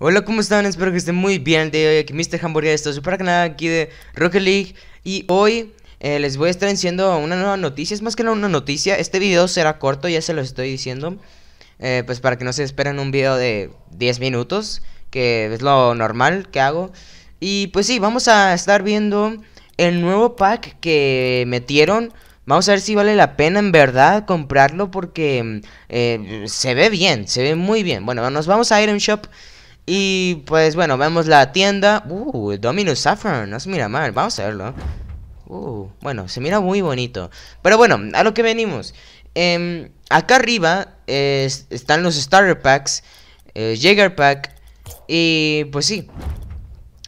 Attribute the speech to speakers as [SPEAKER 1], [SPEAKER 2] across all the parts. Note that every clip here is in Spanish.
[SPEAKER 1] Hola, ¿cómo están? Espero que estén muy bien el día de hoy. Aquí Mr. Hamburger es super canal aquí de Rocket League. Y hoy eh, les voy a estar enciendo una nueva noticia. Es más que una noticia. Este video será corto, ya se lo estoy diciendo. Eh, pues para que no se esperen un video de 10 minutos, que es lo normal que hago. Y pues sí, vamos a estar viendo el nuevo pack que metieron. Vamos a ver si vale la pena en verdad comprarlo porque mm, eh, se ve bien, se ve muy bien. Bueno, nos vamos a ir a shop y pues bueno, vemos la tienda. Uh, Dominus Saffron, no se mira mal, vamos a verlo. Uh, bueno, se mira muy bonito. Pero bueno, a lo que venimos. Em, acá arriba están los Starter Packs, eh, Pack. Y pues sí,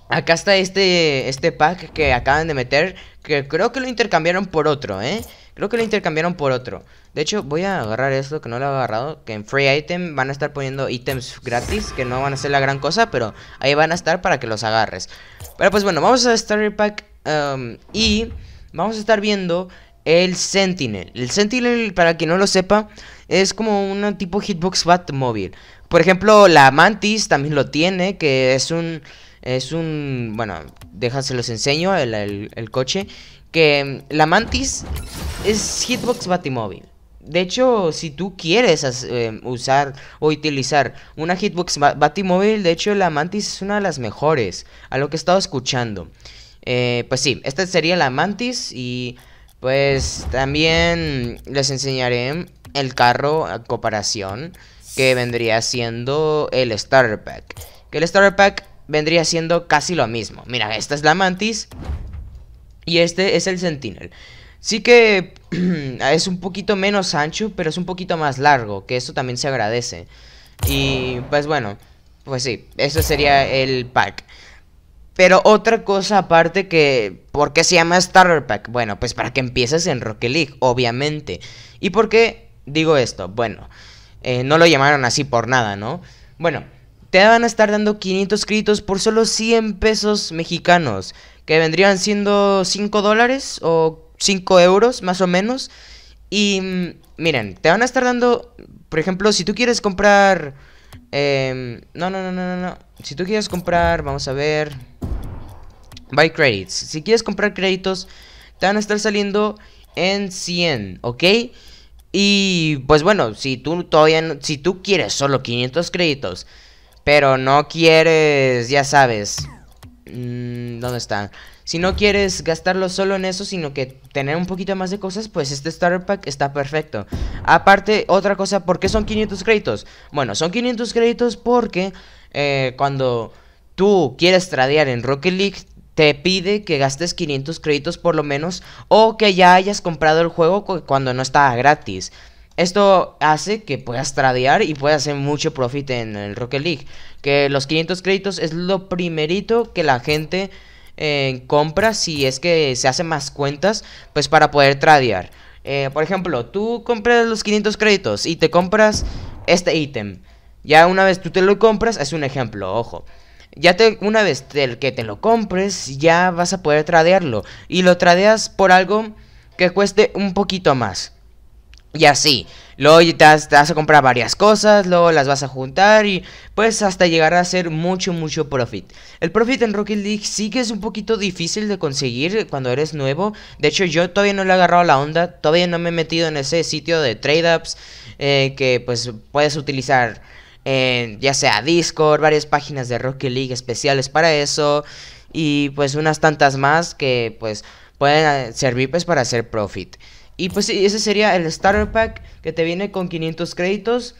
[SPEAKER 1] acá está este, este pack que acaban de meter que creo que lo intercambiaron por otro, ¿eh? Creo que lo intercambiaron por otro. De hecho, voy a agarrar esto que no lo he agarrado. Que en Free Item van a estar poniendo ítems gratis. Que no van a ser la gran cosa, pero ahí van a estar para que los agarres. Pero pues bueno, vamos a Starry Pack. Um, y vamos a estar viendo el Sentinel. El Sentinel, para quien no lo sepa, es como un tipo hitbox bat móvil. Por ejemplo, la Mantis también lo tiene, que es un es un... Bueno, se los enseño el, coche. Que mm, la Mantis es Hitbox Batimóvil. De hecho, si tú quieres eh, usar o utilizar una hitbox batimóvil, de hecho la Mantis es una de las mejores, a lo que he estado escuchando. Eh, pues sí, esta sería la Mantis y pues también les enseñaré el carro a comparación que vendría siendo el Starter Pack. Que el Starter Pack vendría siendo casi lo mismo. Mira, esta es la mantis y este es el sentinel. Sí que es un poquito menos ancho, pero es un poquito más largo, que eso también se agradece. Y pues bueno, pues sí, eso sería el pack. Pero otra cosa aparte que... ¿Por qué se llama Starter Pack? Bueno, pues para que empieces en Rocket League, obviamente. ¿Y por qué digo esto? Bueno, eh, no lo llamaron así por nada, ¿no? Bueno, te van a estar dando 500 créditos por solo 100 pesos mexicanos, que vendrían siendo 5 dólares o 5 euros más o menos. Y mm, miren, te van a estar dando, por ejemplo, si tú quieres comprar... Em, no, no, no, no, no, Si tú quieres comprar, vamos a ver... Buy credits. Si quieres comprar créditos, te van a estar saliendo en 100, ¿ok? Y pues bueno, si tú todavía, si tú quieres solo 500 créditos pero no quieres, ya sabes. Mm, ¿Dónde está Si no quieres gastarlo solo en eso, sino que tener un poquito más de cosas, pues este Starter Pack está perfecto. Aparte, otra cosa, ¿por qué son 500 créditos? Bueno, son 500 créditos porque eh, cuando tú quieres tradear en Rocket League, te pide que gastes 500 créditos por lo menos o que ya hayas comprado el juego cuando no estaba gratis. Esto hace que puedas tradear y puedas hacer mucho profit en el Rocket League. Que los 500 créditos es lo primerito que la gente eh, compra si es que se hace más cuentas, pues para poder tradear. Eh, por ejemplo, tú compras los 500 créditos y te compras este ítem. Ya una vez tú te lo compras, es un ejemplo, ojo. Ya te, una vez que te lo compres, ya vas a poder tradearlo. Y lo tradeas por algo que cueste un poquito más. Y así. Luego te vas, a comprar varias cosas, luego las vas a juntar y pues hasta llegar a ser mucho, mucho profit. El profit en Rocket League sí que es un poquito difícil de conseguir cuando eres nuevo. De hecho yo todavía no le he agarrado la onda, todavía no me he metido en ese sitio de trade ups eh, que pues puedes utilizar en eh, ya sea Discord, varias páginas de Rocket League especiales para eso y pues unas tantas más que pues pueden eh, servir pues para hacer profit. Y pues ese sería el Starter Pack que te viene con 500 créditos.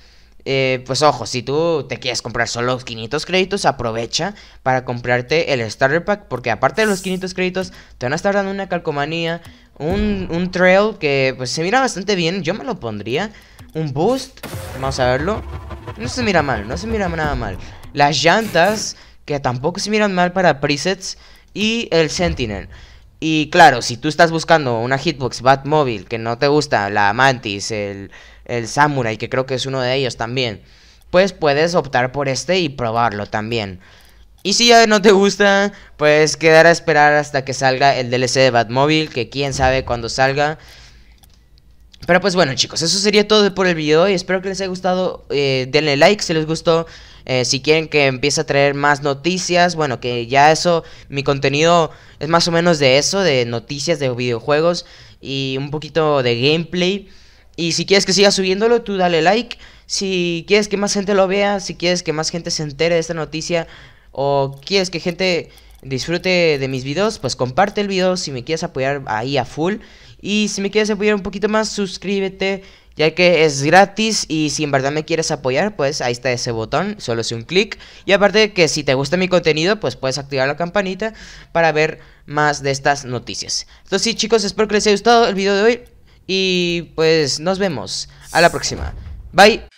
[SPEAKER 1] Eh, pues ojo, si tú te quieres comprar solo 500 créditos, aprovecha para comprarte el Starter Pack. Porque aparte de los 500 créditos, te van a estar dando una calcomanía, un, trail que pues, se mira bastante bien. Yo me lo pondría. Un boost, vamos a verlo. No se mira mal, no se mira nada mal. Las llantas, que tampoco se miran mal para presets. Y el Sentinel. Y claro, si tú estás buscando una hitbox Batmobile que no te gusta, la Mantis, el, el Samurai, que creo que es uno de ellos también, pues puedes optar por este y probarlo también. Y si ya no te gusta, pues quedar a esperar hasta que salga el DLC de Batmobile, que quién sabe cuándo salga. Pero pues bueno chicos, eso sería todo por el video y espero que les haya gustado. Eh, denle like si les gustó. Eh, si quieren que empiece a traer más noticias, bueno, que ya eso, mi contenido es más o menos de eso, de noticias de videojuegos y un poquito de gameplay. Y si quieres que siga subiéndolo, tú dale like. Si quieres que más gente lo vea, si quieres que más gente se entere de esta noticia o quieres que gente disfrute de mis videos, pues comparte el video si me quieres apoyar ahí a full. Y si me quieres apoyar un poquito más, suscríbete, ya que es gratis y si en verdad me quieres apoyar, pues ahí está ese botón, solo es un clic. Y aparte que si te gusta mi contenido, pues puedes activar la campanita para ver más de estas noticias. Entonces sí chicos, espero que les haya gustado el video de hoy y pues nos vemos a la próxima. Bye.